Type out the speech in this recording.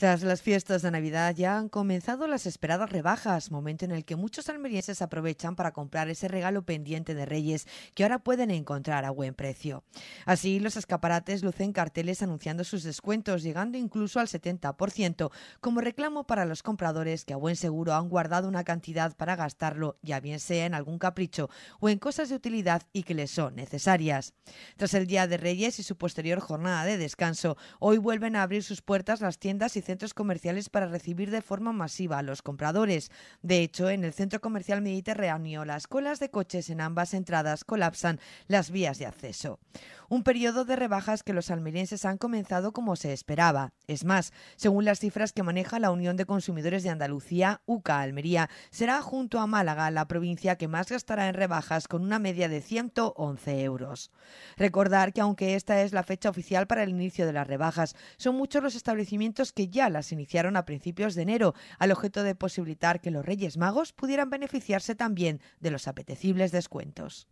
Tras las fiestas de Navidad ya han comenzado las esperadas rebajas, momento en el que muchos almerienses aprovechan para comprar ese regalo pendiente de Reyes que ahora pueden encontrar a buen precio. Así, los escaparates lucen carteles anunciando sus descuentos, llegando incluso al 70%, como reclamo para los compradores que a buen seguro han guardado una cantidad para gastarlo, ya bien sea en algún capricho o en cosas de utilidad y que les son necesarias. Tras el Día de Reyes y su posterior jornada de descanso, hoy vuelven a abrir sus puertas las tiendas y centros comerciales para recibir de forma masiva a los compradores. De hecho, en el centro comercial mediterráneo, las colas de coches en ambas entradas colapsan las vías de acceso un periodo de rebajas que los almerienses han comenzado como se esperaba. Es más, según las cifras que maneja la Unión de Consumidores de Andalucía, UCA Almería, será junto a Málaga la provincia que más gastará en rebajas con una media de 111 euros. Recordar que aunque esta es la fecha oficial para el inicio de las rebajas, son muchos los establecimientos que ya las iniciaron a principios de enero, al objeto de posibilitar que los Reyes Magos pudieran beneficiarse también de los apetecibles descuentos.